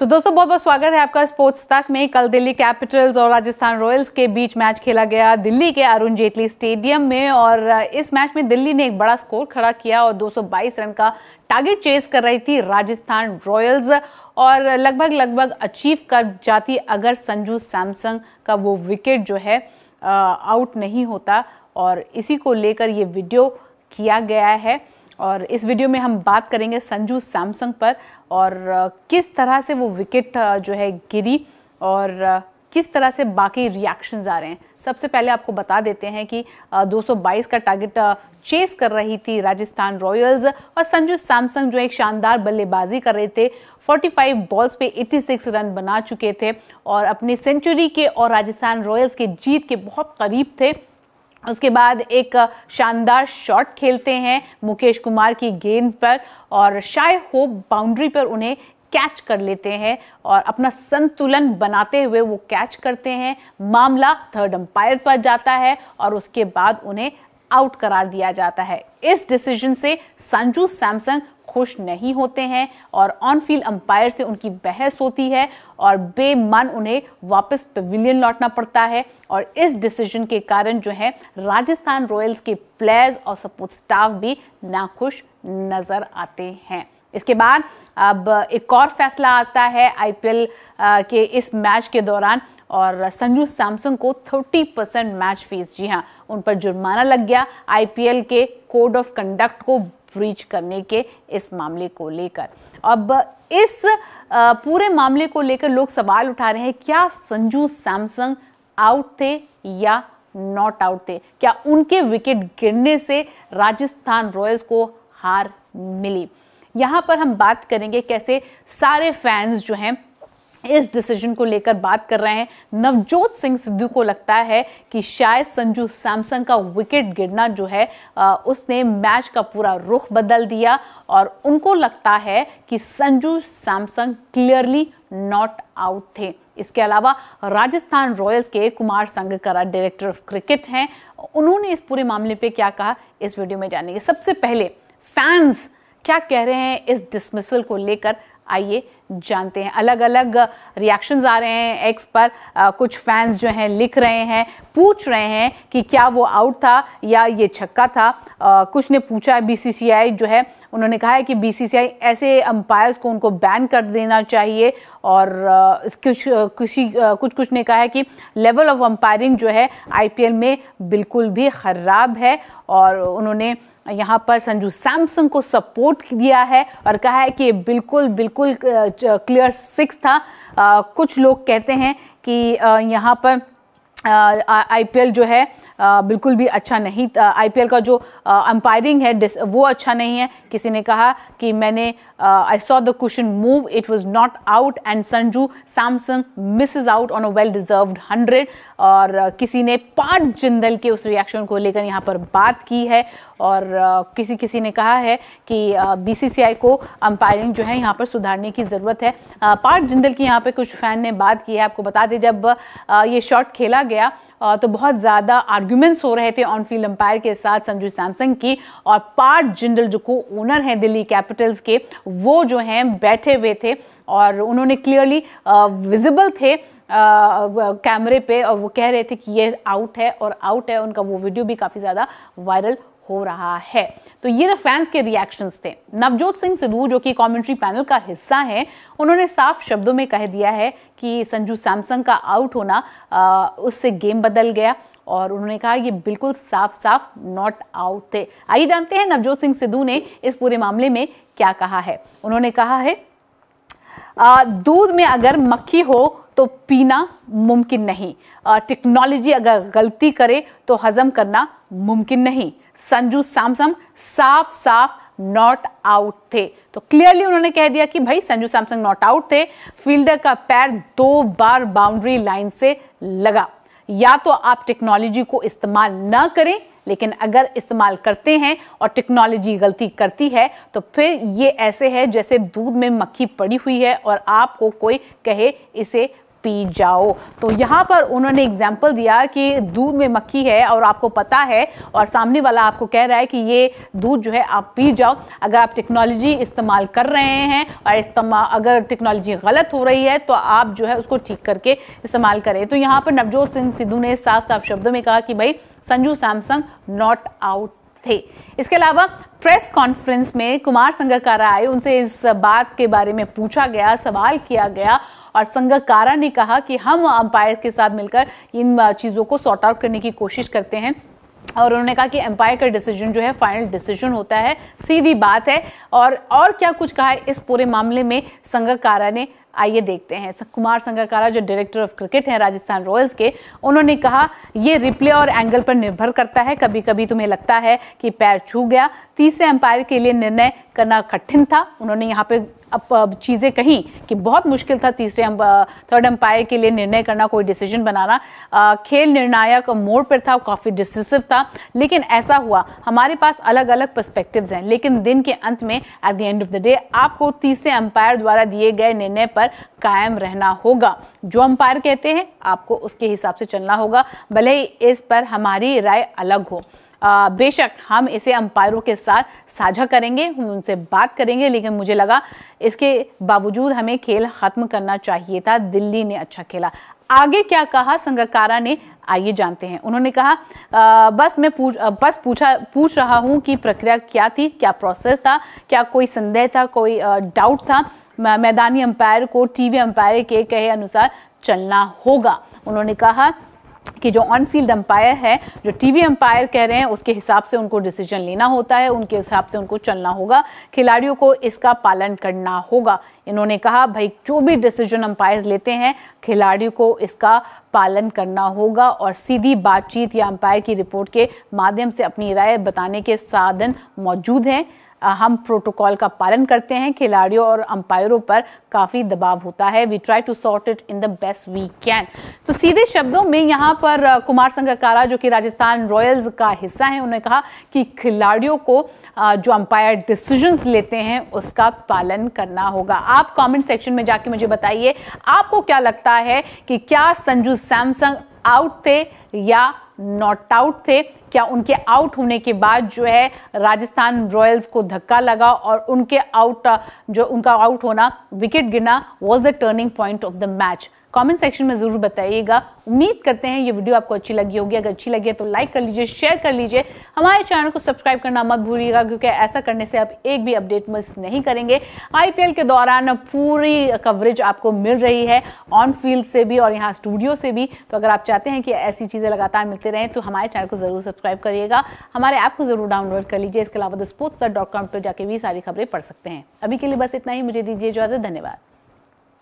तो दोस्तों बहुत बहुत स्वागत है आपका स्पोर्ट्स तक में कल दिल्ली कैपिटल्स और राजस्थान रॉयल्स के बीच मैच खेला गया दिल्ली के अरुण जेटली स्टेडियम में और इस मैच में दिल्ली ने एक बड़ा स्कोर खड़ा किया और 222 रन का टारगेट चेस कर रही थी राजस्थान रॉयल्स और लगभग लगभग अचीव कर जाती अगर संजू सैमसंग का वो विकेट जो है आउट नहीं होता और इसी को लेकर ये वीडियो किया गया है और इस वीडियो में हम बात करेंगे संजू सैमसंग पर और किस तरह से वो विकेट जो है गिरी और किस तरह से बाकी रिएक्शंस आ रहे हैं सबसे पहले आपको बता देते हैं कि 222 का टारगेट चेस कर रही थी राजस्थान रॉयल्स और संजू सैमसंग जो एक शानदार बल्लेबाजी कर रहे थे 45 बॉल्स पे 86 रन बना चुके थे और अपनी सेंचुरी के और राजस्थान रॉयल्स के जीत के बहुत करीब थे उसके बाद एक शानदार शॉट खेलते हैं मुकेश कुमार की गेंद पर और शाय होप बाउंड्री पर उन्हें कैच कर लेते हैं और अपना संतुलन बनाते हुए वो कैच करते हैं मामला थर्ड अंपायर पर जाता है और उसके बाद उन्हें आउट करार दिया जाता है इस डिसीजन से संजू सैमसंग खुश नहीं होते हैं और ऑन फील्ड अंपायर से उनकी बहस होती है और बेमन उन्हें वापस पवेलियन लौटना पड़ता है और इस डिसीजन के कारण जो है राजस्थान रॉयल्स के प्लेयर्स और सपोर्ट स्टाफ भी नाखुश नज़र आते हैं इसके बाद अब एक और फैसला आता है आईपीएल के इस मैच के दौरान और संजू सैमसन को 30 परसेंट मैच फीस जी हाँ उन पर जुर्माना लग गया आईपीएल के कोड ऑफ कंडक्ट को ब्रीच करने के इस मामले को लेकर अब इस पूरे मामले को लेकर लोग सवाल उठा रहे हैं क्या संजू सैमसंग आउट थे या नॉट आउट थे क्या उनके विकेट गिरने से राजस्थान रॉयल्स को हार मिली यहां पर हम बात करेंगे कैसे सारे फैंस जो हैं इस डिसीजन को लेकर बात कर रहे हैं नवजोत सिंह सिद्धू को लगता है कि शायद संजू सैमसन का विकेट गिरना जो है उसने मैच का पूरा रुख बदल दिया और उनको लगता है कि Sanju Samson clearly not out थे इसके अलावा राजस्थान रॉयल्स के Kumar Sangakkara director of cricket हैं उन्होंने इस पूरे मामले पे क्या कहा इस वीडियो में जानेंगे सबसे पहले फैंस क्या कह रहे हैं इस डिसमिसल को लेकर आइए जानते हैं अलग अलग रिएक्शंस आ रहे हैं एक्स पर आ, कुछ फैंस जो हैं लिख रहे हैं पूछ रहे हैं कि क्या वो आउट था या ये छक्का था आ, कुछ ने पूछा है बीसीसीआई जो है उन्होंने कहा है कि बीसीसीआई ऐसे अंपायर्स को उनको बैन कर देना चाहिए और कुछ कुछ कुछ कुछ ने कहा है कि लेवल ऑफ अंपायरिंग जो है आईपीएल में बिल्कुल भी ख़राब है और उन्होंने यहाँ पर संजू सैमसंग को सपोर्ट दिया है और कहा है कि बिल्कुल बिल्कुल क्लियर सिक्स था आ, कुछ लोग कहते हैं कि यहाँ पर आईपीएल जो है आ, बिल्कुल भी अच्छा नहीं आईपीएल का जो अंपायरिंग है वो अच्छा नहीं है किसी ने कहा कि मैंने I saw the question move it was not out and Sanju Samson miss is out on a well deserved hundred और किसी ने पांच जिंदल के उस रिएक्शन को लेकर यहाँ पर बात की है और किसी किसी ने कहा है कि बीसीसीआई को अंपायरिंग जो है यहाँ पर सुधारने की ज़रूरत है पार्थ जिंदल की यहाँ पर कुछ फैन ने बात की है आपको बता दें जब ये शॉट खेला गया तो बहुत ज़्यादा आर्ग्यूमेंट्स हो रहे थे ऑन फील्ड अंपायर के साथ संजू सैमसंग की और पार्थ जिंदल जो को ओनर हैं दिल्ली कैपिटल्स के वो जो हैं बैठे हुए थे और उन्होंने क्लियरली विजिबल थे कैमरे पे और वो कह रहे थे कि ये आउट है और आउट है उनका वो वीडियो भी काफ़ी ज़्यादा वायरल हो रहा है तो ये फैंस के रिएक्शंस थे नवजोत सिंह सिद्धू जो कि कमेंट्री पैनल का हिस्सा हैं उन्होंने साफ शब्दों में कह दिया है कि संजू सैमसंग का आउट होना आ, उससे गेम बदल गया और उन्होंने कहा ये बिल्कुल साफ साफ नॉट आउट थे आइए जानते हैं नवजोत सिंह सिद्धू ने इस पूरे मामले में क्या कहा है उन्होंने कहा है दूध में अगर मक्खी हो तो पीना मुमकिन नहीं टेक्नोलॉजी अगर गलती करे तो हजम करना मुमकिन नहीं संजू सैमसंग साफ साफ नॉट आउट थे तो क्लियरली उन्होंने कह दिया कि भाई संजू सैमसंग नॉट आउट थे फील्डर का पैर दो बार बाउंड्री लाइन से लगा या तो आप टेक्नोलॉजी को इस्तेमाल ना करें लेकिन अगर इस्तेमाल करते हैं और टेक्नोलॉजी गलती करती है तो फिर ये ऐसे है जैसे दूध में मक्खी पड़ी हुई है और आपको कोई कहे इसे पी जाओ तो यहाँ पर उन्होंने एग्जाम्पल दिया कि दूध में मक्खी है और आपको पता है और सामने वाला आपको कह रहा है कि ये दूध जो है आप पी जाओ अगर आप टेक्नोलॉजी इस्तेमाल कर रहे हैं और इस्तेमाल अगर टेक्नोलॉजी गलत हो रही है तो आप जो है उसको ठीक करके इस्तेमाल करें तो यहाँ पर नवजोत सिंह सिद्धू ने साफ साफ शब्दों में कहा कि भाई संजू सैमसंग नॉट आउट थे इसके अलावा प्रेस कॉन्फ्रेंस में कुमार संगकारा आए उनसे इस बात के बारे में पूछा गया सवाल किया गया और संगकारा ने कहा कि हम अंपायर्स के साथ मिलकर इन चीज़ों को सॉर्ट आउट करने की कोशिश करते हैं और उन्होंने कहा कि एम्पायर का डिसीजन जो है फाइनल डिसीजन होता है सीधी बात है और और क्या कुछ कहा है इस पूरे मामले में संगकारा ने आइए देखते हैं कुमार संगकारा जो डायरेक्टर ऑफ क्रिकेट हैं राजस्थान रॉयल्स के उन्होंने कहा ये रिप्ले और एंगल पर निर्भर करता है कभी कभी तुम्हें लगता है कि पैर छू गया तीसरे एम्पायर के लिए निर्णय करना कठिन था उन्होंने यहाँ पे अब चीज़ें कहीं कि बहुत मुश्किल था तीसरे थर्ड एम्पायर के लिए निर्णय करना कोई डिसीजन बनाना आ, खेल निर्णायक मोड़ पर था काफ़ी डिसिसिव था लेकिन ऐसा हुआ हमारे पास अलग अलग पर्सपेक्टिव्स हैं लेकिन दिन के अंत में at the end of the day आपको तीसरे अंपायर द्वारा दिए गए निर्णय पर कायम रहना होगा जो अंपायर कहते हैं आपको उसके हिसाब से चलना होगा भले ही इस पर हमारी राय अलग हो बेशक हम इसे अंपायरों के साथ साझा करेंगे हम उनसे बात करेंगे लेकिन मुझे लगा इसके बावजूद हमें खेल ख़त्म करना चाहिए था दिल्ली ने अच्छा खेला आगे क्या कहा संगकारा ने आइए जानते हैं उन्होंने कहा आ, बस मैं पूछ बस पूछा पूछ रहा हूँ कि प्रक्रिया क्या थी क्या प्रोसेस था क्या कोई संदेह था कोई डाउट था मैदानी अंपायर को टीवी अंपायर के कहे अनुसार चलना होगा उन्होंने कहा कि जो ऑन फील्ड अंपायर है जो टीवी अंपायर कह रहे हैं उसके हिसाब से उनको डिसीजन लेना होता है उनके हिसाब से उनको चलना होगा खिलाड़ियों को इसका पालन करना होगा इन्होंने कहा भाई जो भी डिसीजन अंपायर लेते हैं खिलाड़ियों को इसका पालन करना होगा और सीधी बातचीत या अंपायर की रिपोर्ट के माध्यम से अपनी राय बताने के साधन मौजूद हैं हम प्रोटोकॉल का पालन करते हैं खिलाड़ियों और अंपायरों पर काफ़ी दबाव होता है we try to sort it in the best we can तो सीधे शब्दों में यहाँ पर कुमार संगकारा जो कि राजस्थान रॉयल्स का हिस्सा है उन्होंने कहा कि खिलाड़ियों को जो अंपायर डिसीजंस लेते हैं उसका पालन करना होगा आप कमेंट सेक्शन में जाके मुझे बताइए आपको क्या लगता है कि क्या संजू सैमसंग आउट थे या नॉट आउट थे क्या उनके आउट होने के बाद जो है राजस्थान रॉयल्स को धक्का लगा और उनके आउट जो उनका आउट होना विकेट गिरना was the turning point of the match comment section में ज़रूर बताइएगा उम्मीद करते हैं ये वीडियो आपको अच्छी लगी होगी अगर अच्छी लगी है तो लाइक कर लीजिए शेयर कर लीजिए हमारे चैनल को सब्सक्राइब करना मत भूलिएगा क्योंकि ऐसा करने से आप एक भी अपडेट मिस नहीं करेंगे आईपीएल के दौरान पूरी कवरेज आपको मिल रही है ऑन फील्ड से भी और यहाँ स्टूडियो से भी तो अगर आप चाहते हैं कि ऐसी चीज़ें लगातार मिलते रहें तो हमारे चैनल को ज़रूर सब्सक्राइब करिएगा हमारे ऐप को ज़रूर डाउनलोड कर लीजिए इसके अलावा द स्पोर्ट्स डॉट कॉम पर जाके भी सारी खबरें पढ़ सकते हैं अभी के लिए बस इतना ही मुझे दीजिए इजाज़त धन्यवाद